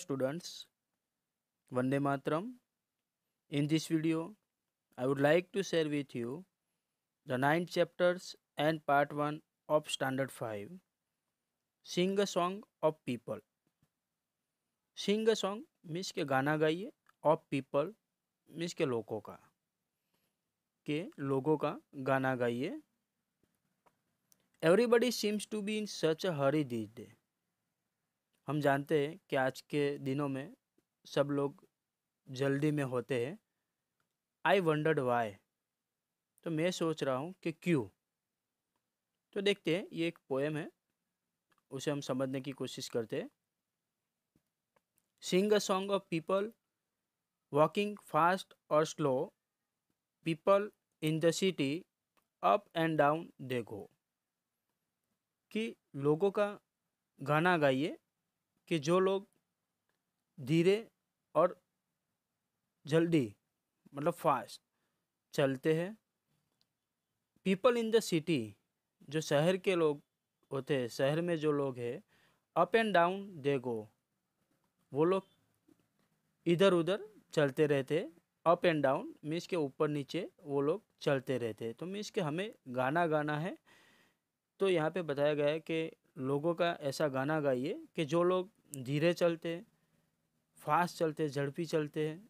students, Vande mataram In this video, I would like to share with you the nine chapters and part 1 of standard 5. Sing a song of people. Sing a song means ke gana gaiye of people means ke logo ka ke logo ka gana gaiye everybody seems to be in such a hurry these days हम जानते हैं कि आज के दिनों में सब लोग जल्दी में होते हैं आई वंडर्ड वाई तो मैं सोच रहा हूँ कि क्यों तो देखते हैं ये एक पोएम है उसे हम समझने की कोशिश करते हैं sing a song of people walking fast और slow people in the city up and down they go कि लोगों का गाना गाइए कि जो लोग धीरे और जल्दी मतलब फास्ट चलते हैं पीपल इन द सिटी जो शहर के लोग होते हैं शहर में जो लोग हैं up and down they go वो लोग इधर उधर चलते रहते अप एंड डाउन मीन्स के ऊपर नीचे वो लोग चलते रहते तो मीन्स के हमें गाना गाना है तो यहाँ पे बताया गया है कि लोगों का ऐसा गाना गाइए कि जो लोग धीरे चलते फास्ट चलते झड़पी चलते हैं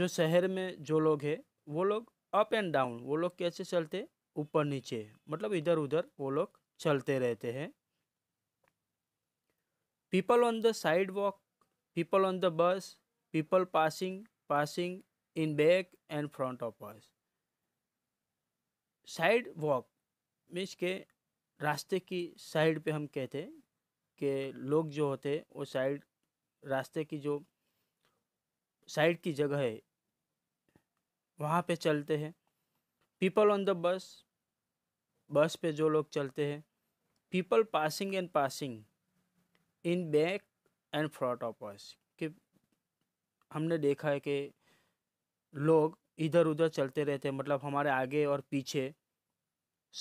जो शहर में जो लोग हैं वो लोग अप एंड डाउन वो लोग कैसे चलते ऊपर नीचे मतलब इधर उधर वो लोग चलते रहते हैं people on the sidewalk people on the bus people passing passing in back and front of bus sidewalk means के रास्ते की साइड पे हम कहते हैं के लोग जो होते वो साइड रास्ते की जो साइड की जगह है वहाँ पे चलते हैं पीपल ऑन द बस बस पे जो लोग चलते हैं people passing and passing in back and front of bus कि हमने देखा है कि लोग इधर उधर चलते रहते हैं मतलब हमारे आगे और पीछे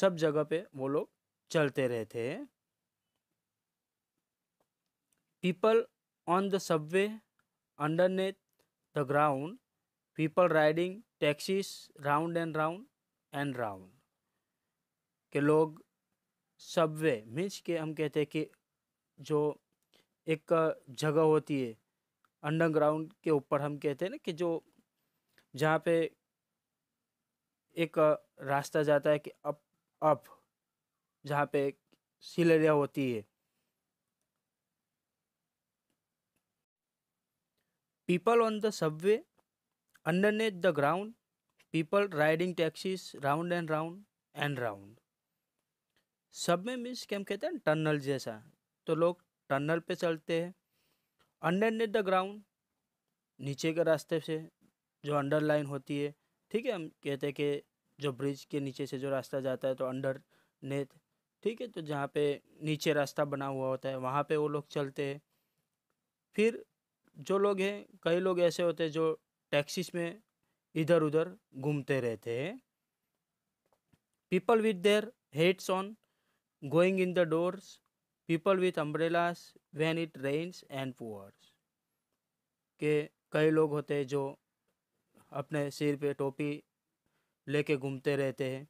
सब जगह पे वो लोग चलते रहते हैं people on the subway underneath the ground people riding taxis round and round and round के लोग सबवे मीन्स के हम कहते हैं कि जो एक जगह होती है अंडरग्राउंड के ऊपर हम कहते हैं ना कि जो जहाँ पे एक रास्ता जाता है कि अप अप जहाँ पे सील एरिया होती है people people on the subway underneath the people riding riding round and round and round सब में मीन्स क्या हम कहते हैं टनल जैसा तो लोग टनल पे चलते हैं अंडरनेट द ग्राउंड नीचे के रास्ते से जो अंडर लाइन होती है ठीक है हम कहते हैं कि जो ब्रिज के नीचे से जो रास्ता जाता है तो अंडर नेट ठीक है तो जहाँ पे नीचे रास्ता बना हुआ होता है वहाँ पे वो लोग चलते हैं फिर जो लोग हैं कई लोग ऐसे होते हैं जो टैक्सीज में इधर उधर घूमते रहते हैं people with their heads on going in the doors people with umbrellas when it rains and pours के कई लोग होते हैं जो अपने सिर पे टोपी लेके घूमते रहते हैं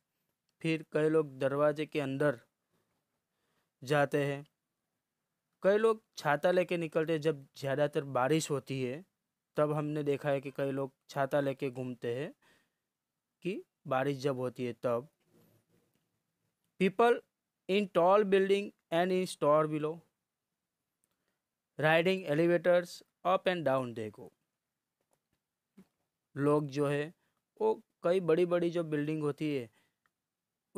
फिर कई लोग दरवाजे के अंदर जाते हैं कई लोग छाता लेके निकलते जब ज़्यादातर बारिश होती है तब हमने देखा है कि कई लोग छाता लेके घूमते हैं कि बारिश जब होती है तब people in tall building and in store below riding elevators up and down देखो लोग जो है वो कई बड़ी बड़ी जो बिल्डिंग होती है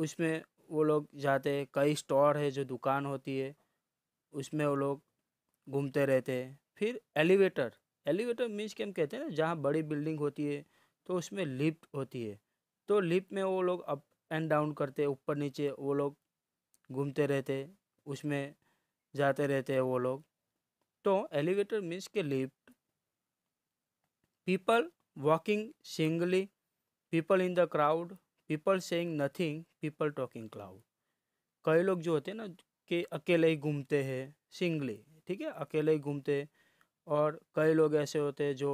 उसमें वो लोग जाते हैं कई स्टोर है जो दुकान होती है उसमें वो लोग घूमते रहते हैं फिर एलिवेटर एलिवेटर मीन्स के हम कहते हैं ना जहाँ बड़ी बिल्डिंग होती है तो उसमें लिफ्ट होती है तो लिफ्ट में वो लोग अप एंड डाउन करते ऊपर नीचे वो लोग घूमते रहते उसमें जाते रहते हैं वो लोग तो एलिवेटर मीन्स के lift people walking singly people in the crowd people saying nothing people talking aloud कई लोग जो होते हैं ना कि अकेले ही घूमते हैं सिंगली ठीक है अकेले ही घूमते और कई लोग ऐसे होते हैं जो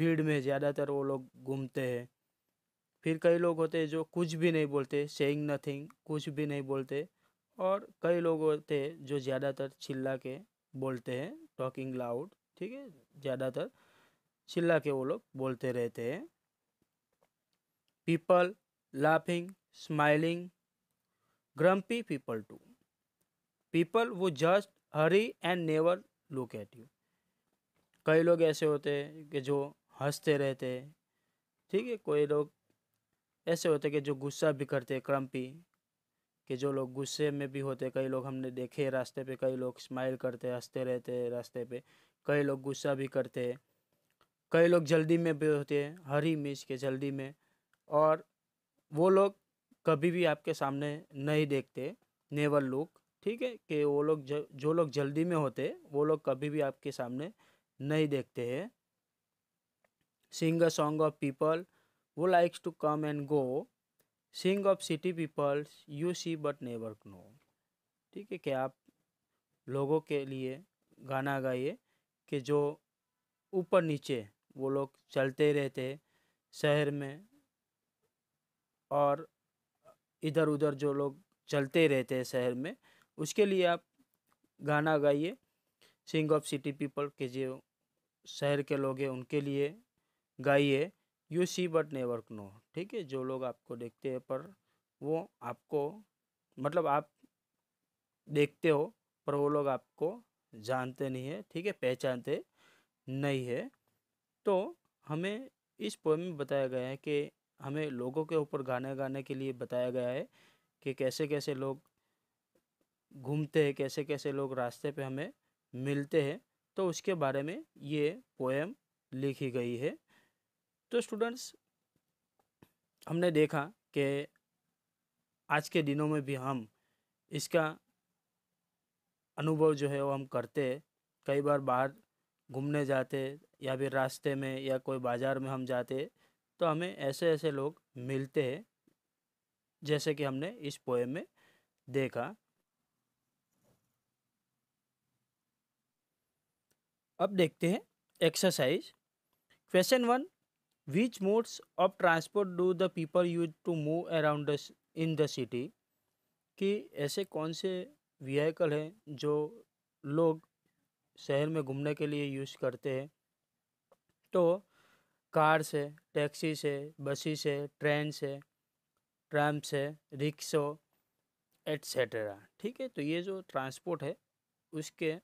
भीड़ में ज़्यादातर वो लोग घूमते हैं फिर कई लोग होते हैं जो कुछ भी नहीं बोलते सेइंग नथिंग कुछ भी नहीं बोलते और कई लोग होते हैं जो ज़्यादातर चिल्ला के बोलते हैं टॉकिंग लाउड ठीक है ज़्यादातर चिल्ला के वो लोग बोलते रहते हैं people laughing smiling grumpy people too people वो just hurry and never look at you कई लोग ऐसे होते हैं कि जो हंसते रहते हैं ठीक है कोई लोग ऐसे होते हैं कि जो गुस्सा भी करते हैं क्रम्पी कि जो लोग गुस्से में भी होते कई लोग हमने देखे रास्ते पे कई लोग स्माइल करते हंसते रहते रास्ते पे कई लोग गुस्सा भी करते हैं कई लोग जल्दी में भी होते हैं हरी मिर्च के जल्दी में और वो लोग कभी भी आपके सामने नहीं देखते नेवर लुक ठीक है कि वो लोग जो लोग जल्दी में होते वो लोग कभी भी आपके सामने नहीं देखते हैं sing a song of people who likes to come and go sing of city peoples you see but never know ठीक है कि आप लोगों के लिए गाना गाइए कि जो ऊपर नीचे वो लोग चलते रहते शहर में और इधर उधर जो लोग चलते रहते हैं शहर में उसके लिए आप गाना गाइए सिंग ऑफ सिटी पीपल के जो शहर के लोग हैं उनके लिए गाइए you see but never know ठीक है जो लोग आपको देखते हैं पर वो आपको मतलब आप देखते हो पर वो लोग आपको जानते नहीं है ठीक है पहचानते नहीं है तो हमें इस पोएम में बताया गया है कि हमें लोगों के ऊपर गाने गाने के लिए बताया गया है कि कैसे कैसे लोग घूमते हैं कैसे कैसे लोग रास्ते पे हमें मिलते हैं तो उसके बारे में ये पोएम लिखी गई है तो स्टूडेंट्स हमने देखा कि आज के दिनों में भी हम इसका अनुभव जो है वो हम करते हैं कई बार बाहर घूमने जाते या फिर रास्ते में या कोई बाज़ार में हम जाते तो हमें ऐसे ऐसे लोग मिलते हैं जैसे कि हमने इस पोएम में देखा अब देखते हैं exercise question one which modes of transport do the people use to move around in the city कि ऐसे कौन से व्हीकल हैं जो लोग शहर में घूमने के लिए यूज़ करते हैं तो कार्स है टैक्सी से बसी है ट्रेन से ट्रैम से रिक्शो एट्सेट्रा ठीक है तो ये जो ट्रांसपोर्ट है उसके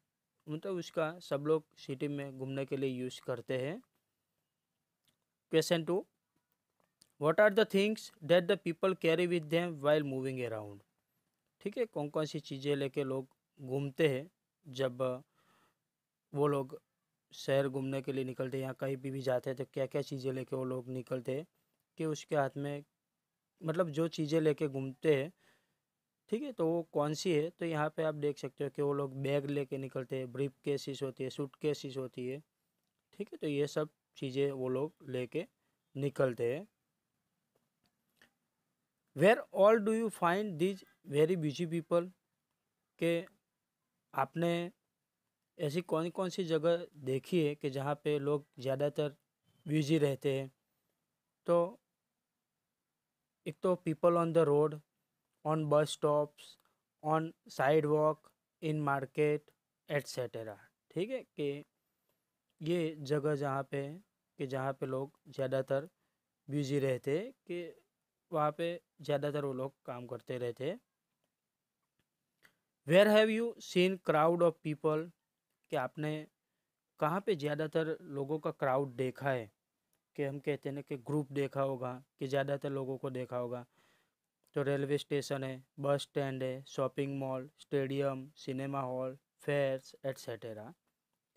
मतलब उसका सब लोग सिटी में घूमने के लिए यूज करते हैं question two what are the things that the people carry with them while moving around ठीक है कौन कौन सी चीज़ें लेके लोग घूमते हैं जब वो लोग शहर घूमने के लिए निकलते हैं या कहीं भी भी जाते हैं तो क्या क्या चीज़ें लेके वो लोग निकलते हैं कि उसके हाथ में मतलब जो चीज़ें लेके घूमते हैं ठीक है तो वो कौन सी है तो यहाँ पे आप देख सकते हो कि वो लोग बैग लेके निकलते हैं ब्रीफ केसेस होती है सूट केसेस होती है ठीक है तो ये सब चीज़ें वो लोग लेके निकलते हैं where all do you find these very busy people के आपने ऐसी कौन कौन सी जगह देखी है कि जहाँ पे लोग ज़्यादातर बिजी रहते हैं तो एक तो people on the road on bus stops, on sidewalk, in market, etc. ठीक है कि ये जगह जहाँ पे कि जहाँ पे लोग ज़्यादातर बिजी रहते कि वहाँ पे ज़्यादातर वो लोग काम करते रहते where have you seen crowd of people कि आपने कहाँ पे ज़्यादातर लोगों का क्राउड देखा है कि हम कहते हैं ना कि ग्रुप देखा होगा कि ज़्यादातर लोगों को देखा होगा तो रेलवे स्टेशन है बस स्टैंड है shopping mall stadium cinema hall fairs etcetera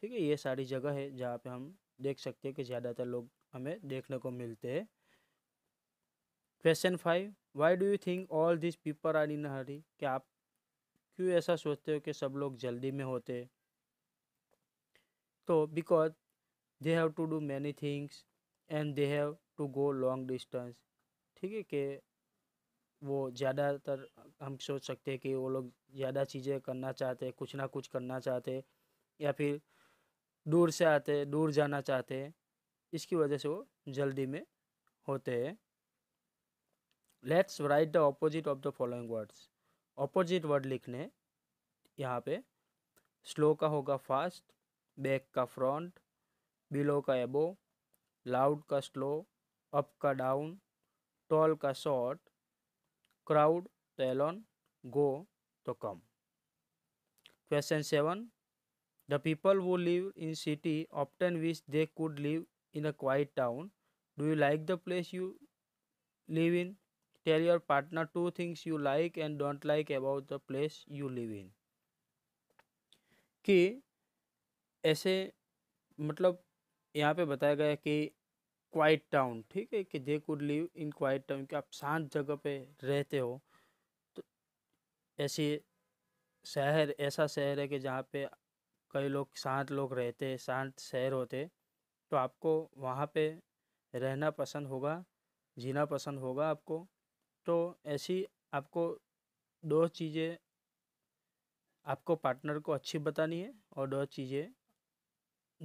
ठीक है ये सारी जगह है जहाँ पे हम देख सकते हैं कि ज़्यादातर लोग हमें देखने को मिलते हैं question five why do you think all this people are in hurry क्या आप क्यों ऐसा सोचते हो कि सब लोग जल्दी में होते तो because they have to do many things and they have to go long distance ठीक है कि वो ज़्यादातर हम सोच सकते हैं कि वो लोग ज़्यादा चीज़ें करना चाहते हैं कुछ ना कुछ करना चाहते हैं या फिर दूर से आते दूर जाना चाहते हैं इसकी वजह से वो जल्दी में होते हैं let's write the opposite of the following words opposite word लिखने यहाँ पे स्लो का होगा फास्ट बैक का फ्रंट बिलो का एबो लाउड का स्लो अप का डाउन टॉल का शॉर्ट क्राउड तो एलोन गो तो come question seven the people who live in city often which they could live in a quiet town do you like the place you live in tell your partner to things you like and don't like about the place you live in कि ऐसे मतलब यहाँ पे बताया गया कि quite town ठीक है कि they could live in quiet town कि आप शांत जगह पे रहते हो तो ऐसी शहर ऐसा शहर है कि जहाँ पे कई लोग शांत लोग रहते शांत शहर होते तो आपको वहाँ पे रहना पसंद होगा जीना पसंद होगा आपको तो ऐसी आपको दो चीज़ें आपको पार्टनर को अच्छी बतानी है और दो चीज़ें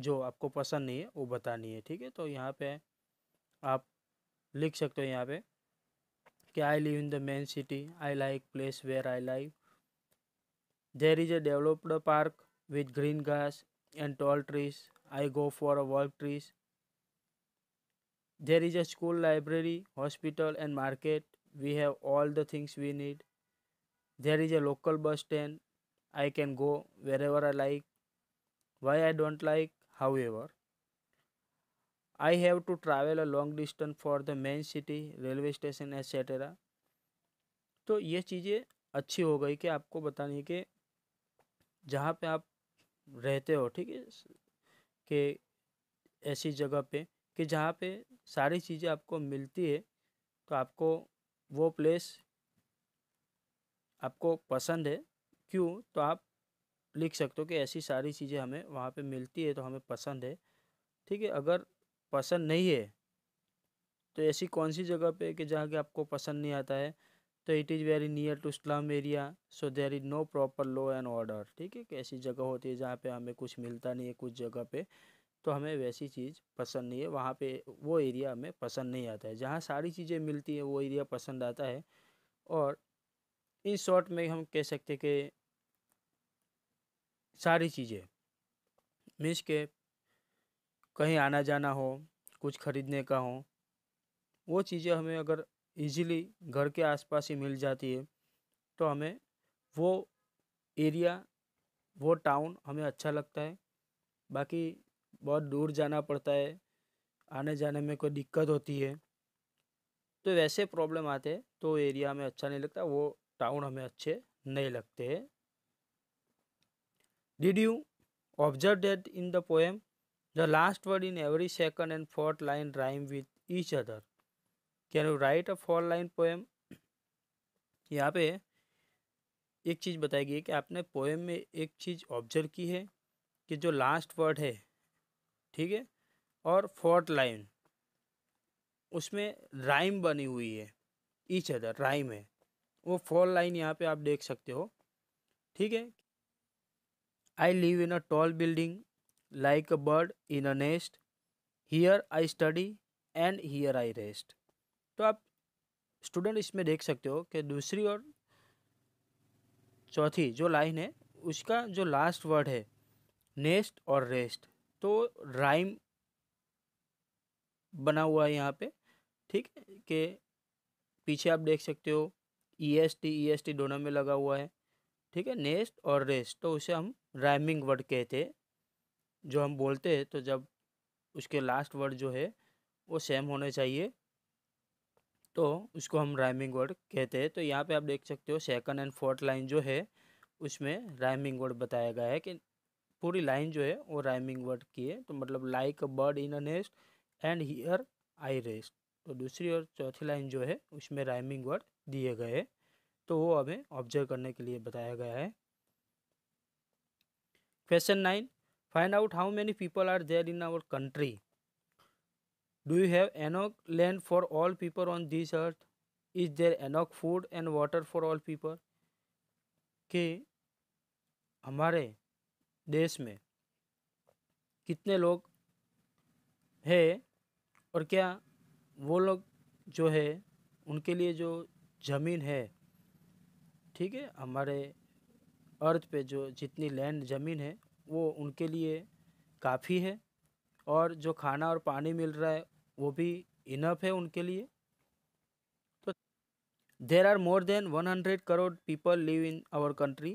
जो आपको पसंद नहीं है वो बतानी है ठीक है तो यहाँ पे आप लिख सकते हो यहाँ पे कि I live in the main city I like place where I live there is a developed park with green घास and tall trees I go for a walk trees there is a school library hospital and market we have all the things we need there is a local bus stand I can go wherever I like why I don't like however I have to travel a long distance for the main city, railway station etcetera तो ये चीज़ें अच्छी हो गई कि आपको बतानी कि जहाँ पे आप रहते हो ठीक है कि ऐसी जगह पे कि जहाँ पे सारी चीज़ें आपको मिलती है तो आपको वो प्लेस आपको पसंद है क्यों तो आप लिख सकते हो कि ऐसी सारी चीज़ें हमें वहाँ पे मिलती है तो हमें पसंद है ठीक है अगर पसंद नहीं है तो ऐसी कौन सी जगह पे कि जहाँ के आपको पसंद नहीं आता है तो it is very near to slum area so there is no proper law and order ठीक है कि ऐसी जगह होती है जहाँ पे हमें कुछ मिलता नहीं है कुछ जगह पे तो हमें वैसी चीज़ पसंद नहीं है वहाँ पे वो एरिया हमें पसंद नहीं आता है जहाँ सारी चीज़ें मिलती हैं वो एरिया पसंद आता है और इन शॉर्ट में हम कह सकते कि सारी चीज़ें मीन्स के कहीं आना जाना हो कुछ ख़रीदने का हो वो चीज़ें हमें अगर इजीली घर के आसपास ही मिल जाती है तो हमें वो एरिया वो टाउन हमें अच्छा लगता है बाकी बहुत दूर जाना पड़ता है आने जाने में कोई दिक्कत होती है तो वैसे प्रॉब्लम आते हैं तो एरिया हमें अच्छा नहीं लगता वो टाउन हमें अच्छे नहीं लगते हैं did you observe that in the poem The last word in every second and fourth line rhyme with each other. Can you write a four line poem? यहाँ पे एक चीज़ बताई गई है कि आपने पोएम में एक चीज़ ऑब्जर्व की है कि जो लास्ट वर्ड है ठीक है और फोर्थ लाइन उसमें राइम बनी हुई है ईच अदर राइम है वो फोर लाइन यहाँ पे आप देख सकते हो ठीक है I live in a tall building like a bird in a nest here I study and here I rest तो आप स्टूडेंट इसमें देख सकते हो कि दूसरी और चौथी जो लाइन है उसका जो लास्ट वर्ड है नेस्ट और रेस्ट तो राइम बना हुआ है यहाँ पे ठीक है कि पीछे आप देख सकते हो E S T E S T दोनों में लगा हुआ है ठीक है नेस्ट और रेस्ट तो उसे हम राइमिंग वर्ड कहते हैं जो हम बोलते हैं तो जब उसके लास्ट वर्ड जो है वो सेम होने चाहिए तो उसको हम राइमिंग वर्ड कहते हैं तो यहाँ पे आप देख सकते हो सेकंड एंड फोर्थ लाइन जो है उसमें राइमिंग वर्ड बताया गया है कि पूरी लाइन जो है वो राइमिंग वर्ड की है तो मतलब like a bird in a nest and here I rest तो दूसरी और चौथी लाइन जो है उसमें राइमिंग वर्ड दिए गए तो वो हमें ऑब्जर्व करने के लिए बताया गया है question nine find out how many people are there in our country do you have enough land for all people on this earth is there enough food and water for all people कि हमारे देश में कितने लोग हैं और क्या वो लोग जो है उनके लिए जो ज़मीन है ठीक है हमारे अर्थ पे जो जितनी लैंड ज़मीन है वो उनके लिए काफ़ी है और जो खाना और पानी मिल रहा है वो भी इनफ है उनके लिए तो there are more than one hundred crore people live in our country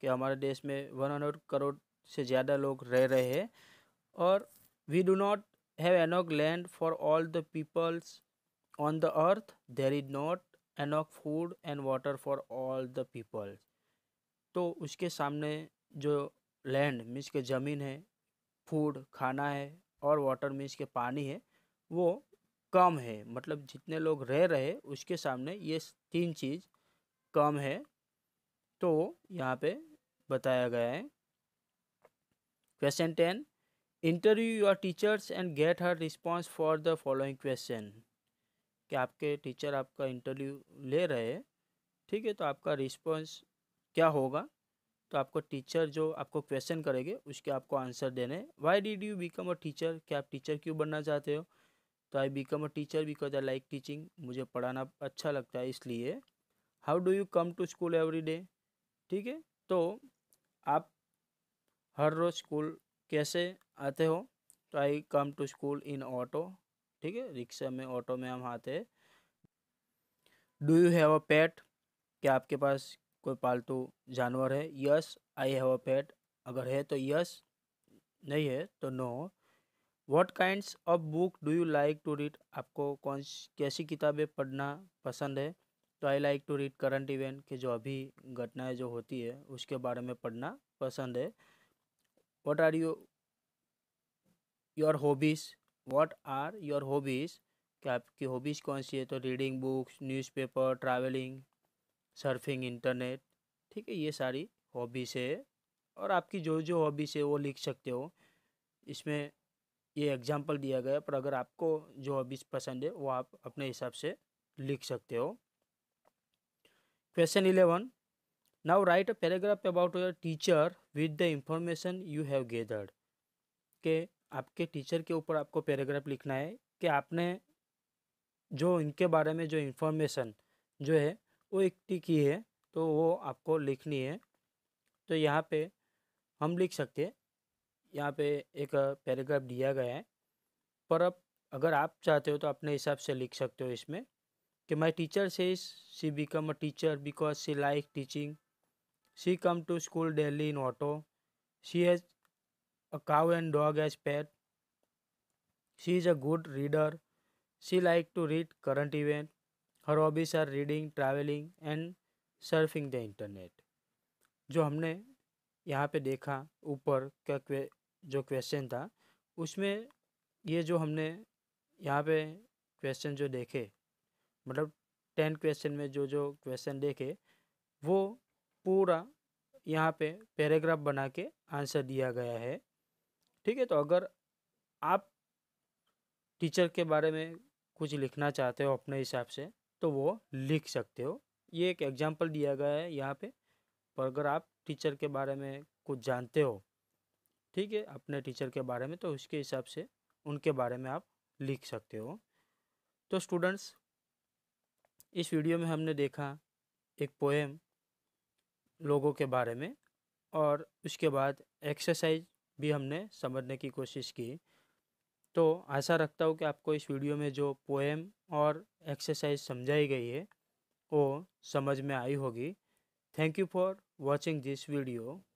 कि हमारे देश में वन हंड्रेड करोड़ से ज़्यादा लोग रह रहे हैं और we do not have enough land for all the peoples on the earth there is not enough food and water for all the peoples तो उसके सामने जो लैंड मीन्स के ज़मीन है फूड खाना है और वाटर मीन्स के पानी है वो कम है मतलब जितने लोग रह रहे उसके सामने ये तीन चीज़ कम है तो यहाँ पे बताया गया है question ten interview your teachers and get her response for the following question कि आपके टीचर आपका इंटरव्यू ले रहे हैं ठीक है तो आपका रिस्पॉन्स क्या होगा तो आपको टीचर जो आपको क्वेश्चन करेंगे उसके आपको आंसर देने why did you become a teacher क्या आप टीचर क्यों बनना चाहते हो तो I become a teacher because I like teaching मुझे पढ़ाना अच्छा लगता है इसलिए how do you come to school every day ठीक है तो आप हर रोज़ स्कूल कैसे आते हो तो I come to school in auto ठीक है रिक्शा में ऑटो में हम आते हैं do you have a pet क्या आपके पास कोई पालतू जानवर है यस आई हैव अ पेट अगर है तो यस नहीं है तो no what kinds of book do you like to read आपको कौन कैसी किताबें पढ़ना पसंद है तो I like to read current event के जो अभी घटनाएं जो होती है उसके बारे में पढ़ना पसंद है what are you your hobbies what are your hobbies क्या आपकी हॉबीज़ कौन सी है तो reading books newspaper travelling surfing internet ठीक है ये सारी हॉबीज़ है और आपकी जो जो हॉबीज़ है वो लिख सकते हो इसमें ये एग्जाम्पल दिया गया पर अगर आपको जो हॉबीज़ पसंद है वो आप अपने हिसाब से लिख सकते हो question eleven now write a paragraph about your teacher with the information you have gathered के आपके टीचर के ऊपर आपको पैराग्राफ लिखना है कि आपने जो इनके बारे में जो इन्फॉर्मेशन जो है वो एक टिक ही है तो वो आपको लिखनी है तो यहाँ पे हम लिख सकते हैं यहाँ पे एक पैराग्राफ दिया गया है पर अब अगर आप चाहते हो तो अपने हिसाब से लिख सकते हो इसमें कि my teacher says she become a teacher because she like teaching she come to school daily in auto she has a cow and dog as pet she is a good reader she like to read current event her hobbies are reading travelling and surfing the internet जो हमने यहाँ पे देखा ऊपर का क्वे, जो question था उसमें ये जो हमने यहाँ पे क्वेश्चन जो देखे मतलब टेन क्वेश्चन में जो जो क्वेश्चन देखे वो पूरा यहाँ पे पैराग्राफ बना के आंसर दिया गया है ठीक है तो अगर आप टीचर के बारे में कुछ लिखना चाहते हो अपने हिसाब से तो वो लिख सकते हो ये एक एग्जाम्पल दिया गया है यहाँ पे पर अगर आप टीचर के बारे में कुछ जानते हो ठीक है अपने टीचर के बारे में तो उसके हिसाब से उनके बारे में आप लिख सकते हो तो स्टूडेंट्स इस वीडियो में हमने देखा एक पोएम लोगों के बारे में और उसके बाद एक्सरसाइज भी हमने समझने की कोशिश की तो आशा रखता हूँ कि आपको इस वीडियो में जो पोएम और एक्सरसाइज समझाई गई है वो समझ में आई होगी thank you for watching this video